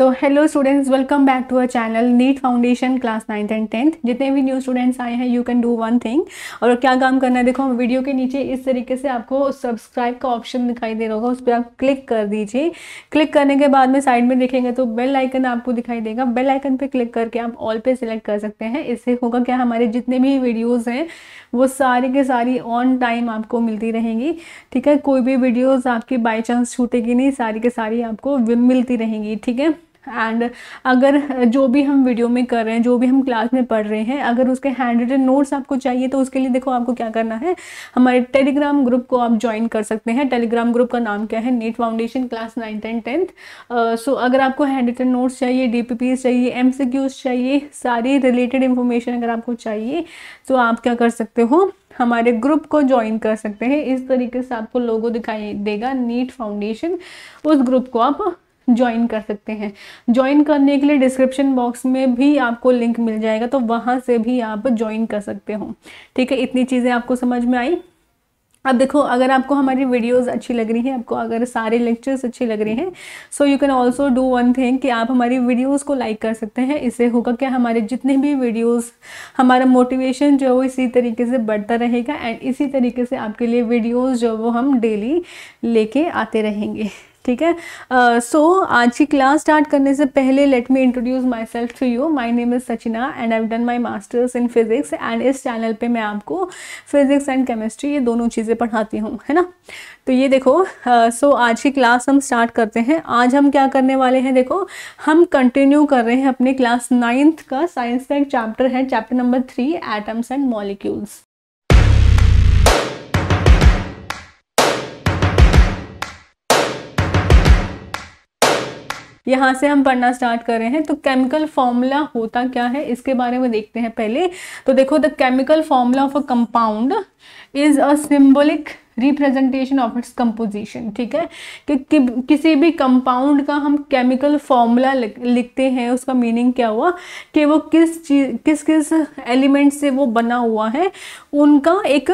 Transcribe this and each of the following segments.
तो hello students welcome back to our channel NEET foundation class ninth and tenth जितने भी new students आए हैं you can do one thing और क्या काम करना है देखो वीडियो के नीचे इस तरीके से आपको सब्सक्राइब का ऑप्शन दिखाई दे रहा होगा उस पर आप क्लिक कर दीजिए क्लिक करने के बाद में साइड में देखेंगे तो बेल आइकन आपको दिखाई देगा बेल आइकन पर क्लिक करके आप ऑल पे सिलेक्ट कर सकते हैं इससे होगा क्या हमारे जितने भी वीडियोज़ हैं वो सारी के सारी ऑन टाइम आपको मिलती रहेंगी ठीक है कोई भी वीडियोज़ आपकी बाई चांस छूटेगी नहीं सारी के सारी आपको मिलती रहेंगी ठीक है एंड अगर जो भी हम वीडियो में कर रहे हैं जो भी हम क्लास में पढ़ रहे हैं अगर उसके हैंड रिटन नोट्स आपको चाहिए तो उसके लिए देखो आपको क्या करना है हमारे टेलीग्राम ग्रुप को आप ज्वाइन कर सकते हैं टेलीग्राम ग्रुप का नाम क्या है NEET foundation class ninth and tenth so अगर आपको हैंड रिटन नोट्स चाहिए डी चाहिए एम चाहिए सारी रिलेटेड इन्फॉर्मेशन अगर आपको चाहिए तो आप क्या कर सकते हो हमारे ग्रुप को ज्वाइन कर सकते हैं इस तरीके से आपको लोगो दिखाई देगा नीट फाउंडेशन उस ग्रुप को आप ज्वाइन कर सकते हैं ज्वाइन करने के लिए डिस्क्रिप्शन बॉक्स में भी आपको लिंक मिल जाएगा तो वहाँ से भी आप ज्वाइन कर सकते हो ठीक है इतनी चीज़ें आपको समझ में आई अब देखो अगर आपको हमारी वीडियोस अच्छी लग रही हैं आपको अगर सारे लेक्चर्स अच्छे लग रहे हैं so you can also do one thing कि आप हमारी वीडियोस को लाइक कर सकते हैं इससे होगा कि हमारे जितने भी वीडियोस हमारा मोटिवेशन जो है वो इसी तरीके से बढ़ता रहेगा एंड इसी तरीके से आपके लिए वीडियोज़ जो वो हम डेली लेके आते रहेंगे ठीक है सो uh, so, आज की क्लास स्टार्ट करने से पहले let me introduce myself to you my name is Sachina and I done my masters in physics and इस चैनल पे मैं आपको फिज़िक्स एंड केमिस्ट्री ये दोनों चीज़ें पढ़ाती हूँ है ना तो ये देखो सो uh, so, आज की क्लास हम स्टार्ट करते हैं आज हम क्या करने वाले हैं देखो हम कंटिन्यू कर रहे हैं अपने क्लास नाइन्थ का साइंस का एक चैप्टर है chapter number three atoms and molecules यहाँ से हम पढ़ना स्टार्ट कर रहे हैं तो केमिकल फॉर्मूला होता क्या है इसके बारे में देखते हैं पहले तो देखो the chemical formula of a compound is a symbolic representation of its composition ठीक है कि, कि किसी भी कंपाउंड का हम केमिकल फॉर्मूला लिखते हैं उसका मीनिंग क्या हुआ कि वो किस चीज किस किस एलिमेंट से वो बना हुआ है उनका एक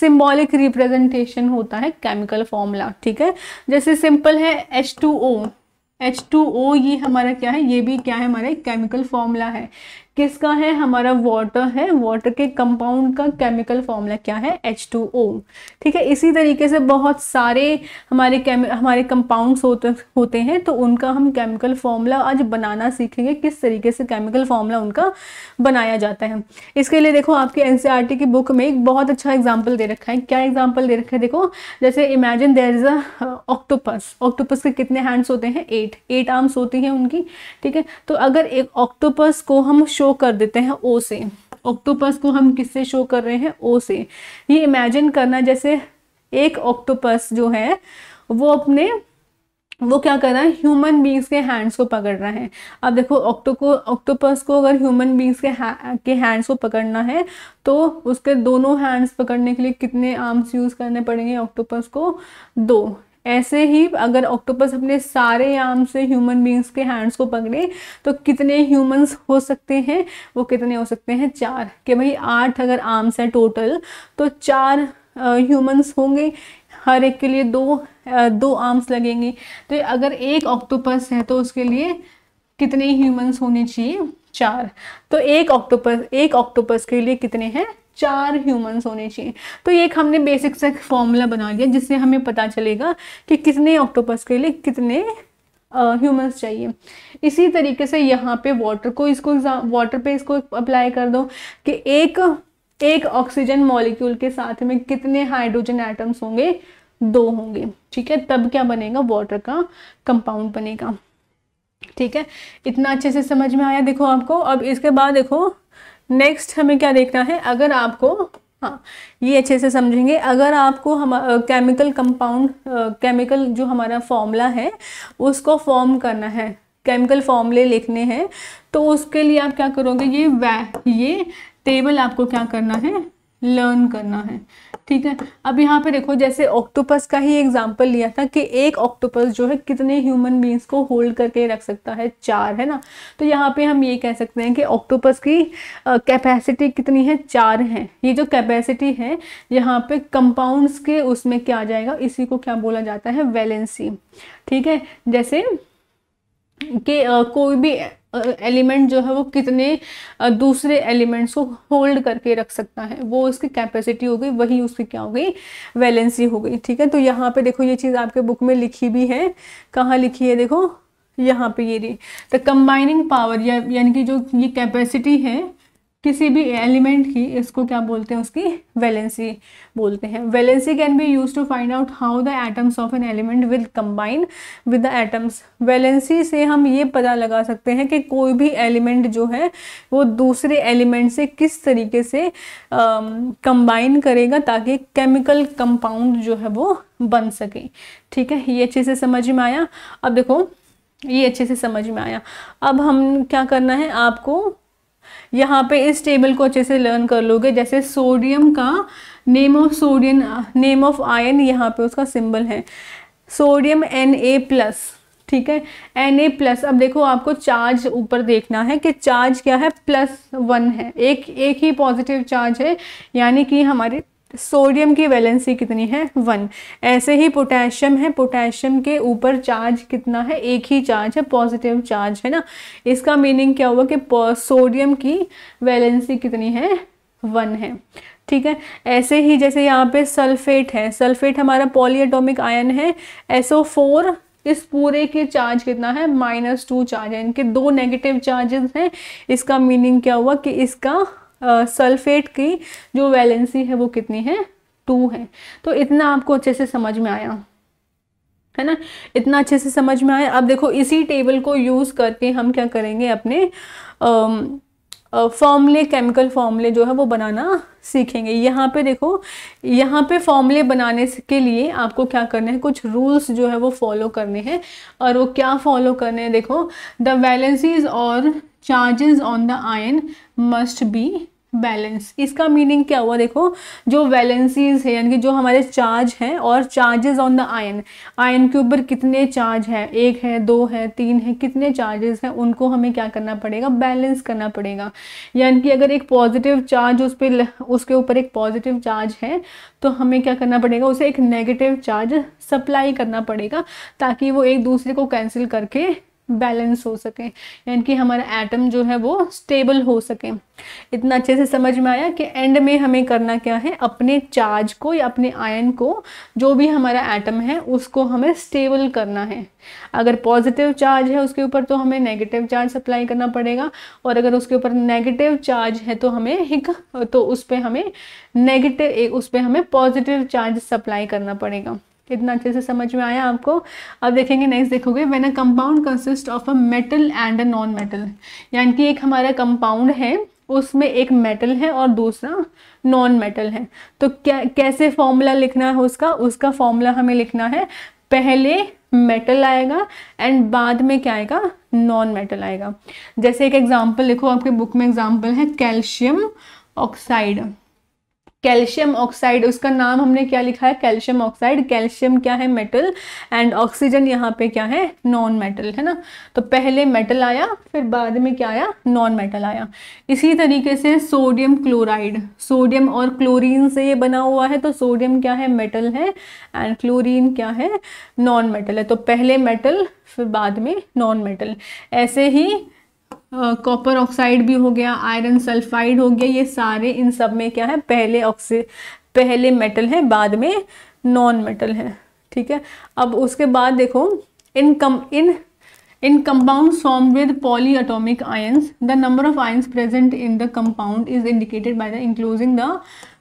सिम्बॉलिक रिप्रेजेंटेशन होता है केमिकल फॉर्मूला ठीक है जैसे सिंपल है H two O H two O ये हमारा क्या है ये भी क्या है हमारा एक केमिकल फॉर्मूला है किसका है हमारा वाटर है वाटर के कंपाउंड का केमिकल फॉर्मूला क्या है एच टू ओ ठीक है इसी तरीके से बहुत सारे हमारे हमारे कंपाउंड्स होते होते हैं तो उनका हम केमिकल फॉर्मूला आज बनाना सीखेंगे किस तरीके से केमिकल फॉर्मूला उनका बनाया जाता है इसके लिए देखो आपके एन e की बुक में एक बहुत अच्छा एग्जाम्पल दे रखा है क्या एग्जाम्पल दे रखा है देखो जैसे imagine there is a octopus octopus के कितने हैंड्स होते हैं एट एट आर्म्स होती हैं उनकी ठीक है तो अगर एक ऑक्टोपस को हम शो कर देते हैं ओ से ऑक्टोपस को हम किससे शो कर रहे हैं ओ से ये इमेजिन करना जैसे एक ऑक्टोपस जो है वो अपने वो क्या कर रहा है ह्यूमन बींग्स के हैंड्स को पकड़ रहा है अब देखो ऑक्टो को ऑक्टोपस को अगर ह्यूमन बींग्स के हा, के हैंड्स को पकड़ना है तो उसके दोनों हैंड्स पकड़ने के लिए कितने आर्म्स यूज़ करने पड़ेंगे ऑक्टोपस को दो ऐसे ही अगर ऑक्टोपस अपने सारे आम से ह्यूमन बींग्स के हैंड्स को पकड़े तो कितने ह्यूमंस हो सकते हैं वो कितने हो सकते हैं चार कि भाई आठ अगर आर्म्स हैं टोटल तो चार ह्यूमंस uh, होंगे हर एक के लिए दो uh, दो आर्म्स लगेंगे तो अगर एक ऑक्टोपस है तो उसके लिए कितने ह्यूमंस होने चाहिए चार तो एक ऑक्टोपस एक ऑक्टोपस के लिए कितने हैं चार ह्यूमंस होने चाहिए तो ये एक हमने बेसिक से फॉर्मूला बना लिया जिससे हमें पता चलेगा कि कितने ऑक्टोपस के लिए कितने ह्यूमंस uh, चाहिए इसी तरीके से यहाँ पे वाटर को इसको वाटर पे इसको अप्लाई कर दो कि एक एक ऑक्सीजन मॉलिक्यूल के साथ में कितने हाइड्रोजन एटम्स होंगे दो होंगे ठीक है तब क्या बनेगा वाटर का कंपाउंड बनेगा ठीक है इतना अच्छे से समझ में आया देखो आपको अब इसके बाद देखो नेक्स्ट हमें क्या देखना है अगर आपको हाँ ये अच्छे से समझेंगे अगर आपको हम केमिकल कंपाउंड केमिकल जो हमारा फॉर्मूला है उसको फॉर्म करना है केमिकल फॉर्मूले लिखने हैं तो उसके लिए आप क्या करोगे ये वै ये टेबल आपको क्या करना है लर्न करना है ठीक है अब यहाँ पे देखो जैसे ऑक्टोपस का ही एग्जाम्पल लिया था कि एक ऑक्टोपस जो है कितने ह्यूमन बींग्स को होल्ड करके रख सकता है चार है ना तो यहाँ पे हम ये कह सकते हैं कि ऑक्टोपस की कैपेसिटी कितनी है चार है ये जो कैपेसिटी है यहाँ पे कंपाउंड्स के उसमें क्या आ जाएगा इसी को क्या बोला जाता है वैलेंसी ठीक है जैसे कि कोई भी एलिमेंट जो है वो कितने दूसरे एलिमेंट्स को होल्ड करके रख सकता है वो उसकी कैपेसिटी हो गई वही उसकी क्या हो गई वैलेंसी हो गई ठीक है तो यहाँ पे देखो ये चीज़ आपके बुक में लिखी भी है कहाँ लिखी है देखो यहाँ पे ये रही द कंबाइनिंग पावर यानी कि जो ये कैपेसिटी है किसी भी एलिमेंट की इसको क्या बोलते हैं उसकी वैलेंसी बोलते हैं valency can be use to find out how the atoms of an element with combine with the atoms valency से हम ये पता लगा सकते हैं कि कोई भी एलिमेंट जो है वो दूसरे एलिमेंट से किस तरीके से कंबाइन करेगा ताकि केमिकल कंपाउंड जो है वो बन सके ठीक है ये अच्छे से समझ में आया अब देखो ये अच्छे से समझ में आया अब हम क्या करना है आपको यहाँ पे इस टेबल को अच्छे से लर्न कर लोगे जैसे सोडियम का name of sodium name of ion यहाँ पे उसका सिंबल है सोडियम एन ए प्लस ठीक है एन ए प्लस अब देखो आपको चार्ज ऊपर देखना है कि चार्ज क्या है प्लस वन है एक एक ही पॉजिटिव चार्ज है यानी कि हमारे सोडियम की वैलेंसी कितनी है वन ऐसे ही पोटेशियम है पोटेशियम के ऊपर चार्ज कितना है एक ही चार्ज है पॉजिटिव चार्ज है ना इसका मीनिंग क्या हुआ कि सोडियम की वैलेंसी कितनी है वन है ठीक है ऐसे ही जैसे यहाँ पे सल्फेट है सल्फेट हमारा पॉलीएटोमिक आयन है एसओ फोर इस पूरे के चार्ज कितना है माइनस टू चार्ज है इनके दो नेगेटिव चार्जेस हैं इसका मीनिंग क्या हुआ कि इसका सल्फेट की जो वैलेंसी है वो कितनी है टू है तो इतना आपको अच्छे से समझ में आया है ना इतना अच्छे से समझ में आया अब देखो इसी टेबल को यूज़ करके हम क्या करेंगे अपने आ, फॉर्मले केमिकल फॉर्मले जो है वो बनाना सीखेंगे यहाँ पे देखो यहाँ पे फॉर्मले बनाने के लिए आपको क्या करना है कुछ रूल्स जो है वो फॉलो करने हैं और वो क्या फॉलो करने हैं देखो द वैलेंसीज और charges on the ion must be balance इसका मीनिंग क्या हुआ देखो जो बैलेंसीज है यानी कि जो हमारे चार्ज हैं और charges on the ion ion के ऊपर कितने चार्ज हैं एक है दो है तीन है कितने चार्जेस हैं उनको हमें क्या करना पड़ेगा बैलेंस करना पड़ेगा यानी कि अगर एक पॉजिटिव चार्ज उस पर उसके ऊपर एक पॉजिटिव चार्ज है तो हमें क्या करना पड़ेगा उसे एक नेगेटिव चार्ज सप्लाई करना पड़ेगा ताकि वो एक दूसरे को कैंसिल करके बैलेंस हो सके यानी कि हमारा एटम जो है वो स्टेबल हो सके इतना अच्छे से समझ में आया कि एंड में हमें करना क्या है अपने चार्ज को या अपने आयन को जो भी हमारा एटम है उसको हमें स्टेबल करना है अगर पॉजिटिव चार्ज है उसके ऊपर तो हमें नेगेटिव चार्ज सप्लाई करना पड़ेगा और अगर उसके ऊपर नेगेटिव चार्ज है तो हमें हिक तो उस पर हमें नेगेटिव उस पर हमें पॉजिटिव चार्ज सप्लाई करना पड़ेगा कितना अच्छे से समझ में आया आपको अब देखेंगे नेक्स्ट देखोगे when a compound consist of a metal and a non metal यानी कि एक हमारा कंपाउंड है उसमें एक मेटल है और दूसरा नॉन मेटल है तो क्या कैसे फॉर्मूला लिखना है उसका उसका फॉर्मूला हमें लिखना है पहले मेटल आएगा एंड बाद में क्या आएगा नॉन मेटल आएगा जैसे एक एग्जांपल लिखो आपके बुक में एग्जांपल है कैल्शियम ऑक्साइड कैल्शियम ऑक्साइड उसका नाम हमने क्या लिखा है कैल्शियम ऑक्साइड कैल्शियम क्या है मेटल एंड ऑक्सीजन यहाँ पे क्या है नॉन मेटल है ना तो पहले मेटल आया फिर बाद में क्या आया नॉन मेटल आया इसी तरीके से सोडियम क्लोराइड सोडियम और क्लोरीन से ये बना हुआ है तो सोडियम क्या है मेटल है एंड क्लोरीन क्या है नॉन मेटल है तो पहले मेटल फिर बाद में नॉन मेटल ऐसे ही कॉपर ऑक्साइड भी हो गया आयरन सल्फाइड हो गया ये सारे इन सब में क्या है पहले ऑक्सी पहले मेटल हैं बाद में नॉन मेटल हैं ठीक है अब उसके बाद देखो in come in in compound some with polyatomic ions the number of ions present in the compound is indicated by the enclosing the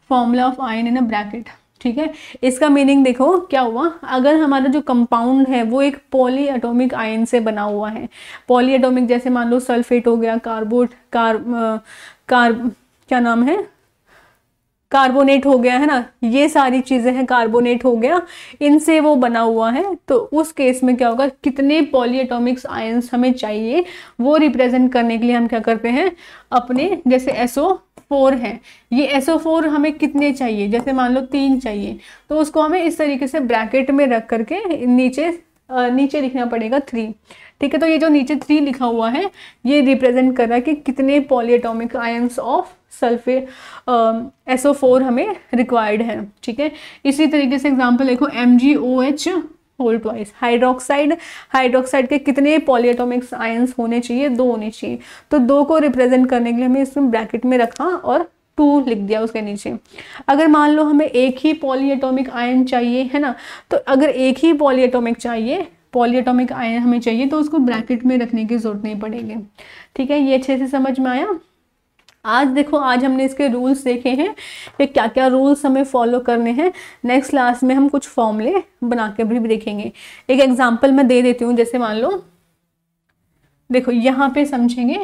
formula of ion in a bracket ठीक है इसका मीनिंग देखो क्या हुआ अगर हमारा जो compound है वो एक पॉली एटोमिक आयन से बना हुआ है पॉली एटोमिक जैसे मान लो सल्फेट हो गया कार्बोट कार्ब कार्ब क्या नाम है कार्बोनेट हो गया है ना ये सारी चीज़ें हैं कार्बोनेट हो गया इनसे वो बना हुआ है तो उस केस में क्या होगा कितने पॉलीएटॉमिक्स आयंस हमें चाहिए वो रिप्रेजेंट करने के लिए हम क्या करते हैं अपने जैसे एसओ फोर है ये एसओ फोर हमें कितने चाहिए जैसे मान लो तीन चाहिए तो उसको हमें इस तरीके से ब्रैकेट में रख करके नीचे नीचे लिखना पड़ेगा थ्री ठीक है तो ये जो नीचे थ्री लिखा हुआ है ये रिप्रेजेंट कर रहा है कि कितने polyatomic ions of sulphate SO four हमें रिक्वायर्ड है ठीक है इसी तरीके से एग्जाम्पल देखो M G O H whole twice hydroxide hydroxide के कितने पॉलीएटॉमिक्स आयन्स होने चाहिए दो होने चाहिए तो दो को रिप्रेजेंट करने के लिए हमें इसमें ब्रैकेट में रखा और टू लिख दिया उसके नीचे अगर मान लो हमें एक ही पॉलीएटॉमिक आयन चाहिए है ना तो अगर एक ही पॉलीएटॉमिक चाहिए पॉलीएटॉमिक आयन हमें चाहिए तो उसको ब्रैकेट में रखने की ज़रूरत नहीं पड़ेगी ठीक है ये अच्छे से समझ में आया आज देखो आज हमने इसके रूल्स देखे हैं कि क्या क्या रूल्स हमें फॉलो करने हैं नेक्स्ट क्लास में हम कुछ फॉर्मूले बना के भी देखेंगे एक एग्जाम्पल मैं दे देती हूँ जैसे मान लो देखो यहाँ पे समझेंगे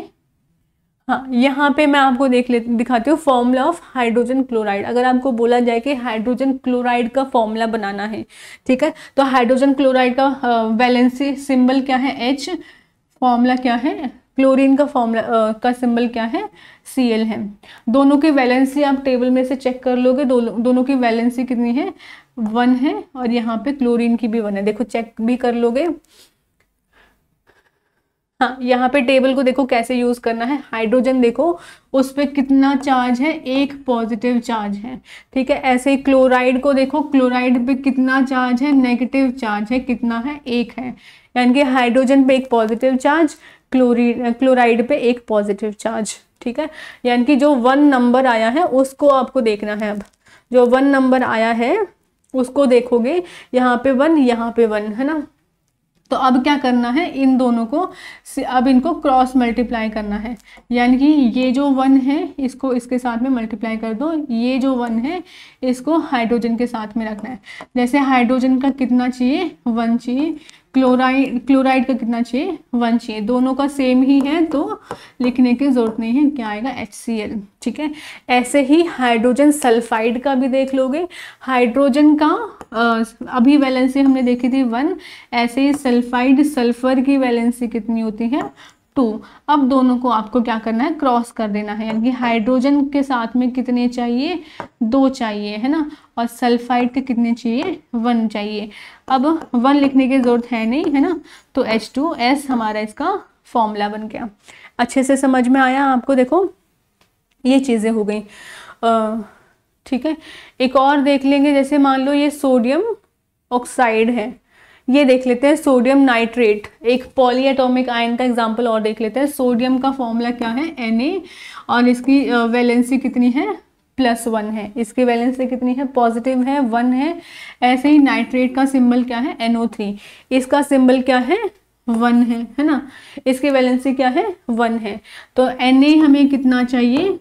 हाँ यहाँ पे मैं आपको देख ले दिखाती हूँ फॉर्मूला ऑफ हाइड्रोजन क्लोराइड अगर आपको बोला जाए कि हाइड्रोजन क्लोराइड का फॉर्मूला बनाना है ठीक है तो हाइड्रोजन क्लोराइड का वैलेंसी सिंबल क्या है एच फॉर्मूला क्या है क्लोरीन का फॉर्मूला का सिंबल क्या है सी एल है दोनों की वैलेंसी आप टेबल में से चेक कर लोगे दो, दोनों की वैलेंसी कितनी है वन है और यहाँ पे क्लोरीन की भी वन है देखो चेक भी कर लोगे हाँ यहाँ पे टेबल को देखो कैसे यूज़ करना है हाइड्रोजन देखो उस पर कितना चार्ज है एक पॉजिटिव चार्ज है ठीक है ऐसे ही क्लोराइड को देखो क्लोराइड पे कितना चार्ज है नेगेटिव चार्ज है कितना है एक है यानी कि हाइड्रोजन पे एक पॉजिटिव चार्ज क्लोरी क्लोराइड पे एक पॉजिटिव चार्ज ठीक है यानी कि जो वन नंबर आया है उसको आपको देखना है अब जो वन नंबर आया है उसको देखोगे यहाँ पे वन यहाँ पे वन है ना तो अब क्या करना है इन दोनों को अब इनको क्रॉस मल्टीप्लाई करना है यानी कि ये जो वन है इसको इसके साथ में मल्टीप्लाई कर दो ये जो वन है इसको हाइड्रोजन के साथ में रखना है जैसे हाइड्रोजन का कितना चाहिए वन चाहिए क्लोराइड क्लोराइड का कितना चाहिए वन चाहिए दोनों का सेम ही है तो लिखने की ज़रूरत नहीं है क्या आएगा एच सी एल ठीक है ऐसे ही हाइड्रोजन सल्फाइड का भी देख लोगे हाइड्रोजन का अभी वैलेंसी हमने देखी थी वन ऐसे ही सल्फाइड सल्फर की वैलेंसी कितनी होती है टू अब दोनों को आपको क्या करना है क्रॉस कर देना है यानी कि हाइड्रोजन के साथ में कितने चाहिए दो चाहिए है ना और सल्फाइड के कितने चाहिए वन चाहिए अब वन लिखने की ज़रूरत है नहीं है ना तो एच टू एस हमारा इसका फॉर्मूला बन गया अच्छे से समझ में आया आपको देखो ये चीज़ें हो गई ठीक है एक और देख लेंगे जैसे मान लो ये सोडियम ऑक्साइड है ये देख लेते हैं सोडियम नाइट्रेट एक पॉलीएटॉमिक आयन का एग्जाम्पल और देख लेते हैं सोडियम का फॉर्मूला क्या है एन और इसकी वैलेंसी कितनी है प्लस वन है इसकी वैलेंसी कितनी है पॉजिटिव है वन है ऐसे ही नाइट्रेट का सिंबल क्या है एनओ इसका सिंबल क्या है वन है है ना इसकी वैलेंसी क्या है वन है तो एन हमें कितना चाहिए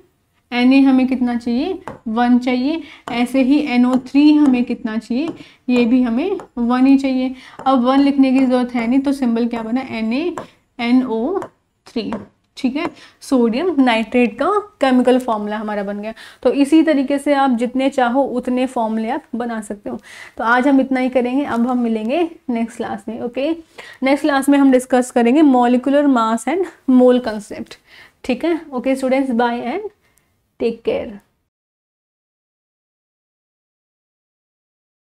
एन ए हमें कितना चाहिए वन चाहिए ऐसे ही एन ओ थ्री हमें कितना चाहिए ये भी हमें वन ही चाहिए अब वन लिखने की ज़रूरत है नहीं तो सिंबल क्या बना N A N O three ठीक है सोडियम नाइट्रेट का केमिकल फॉर्मूला हमारा बन गया तो इसी तरीके से आप जितने चाहो उतने फॉर्मूले आप बना सकते हो तो आज हम इतना ही करेंगे अब हम मिलेंगे नेक्स्ट क्लास में ओके नेक्स्ट क्लास में हम डिस्कस करेंगे molecular mass and mole concept ठीक है okay students bye and Take care.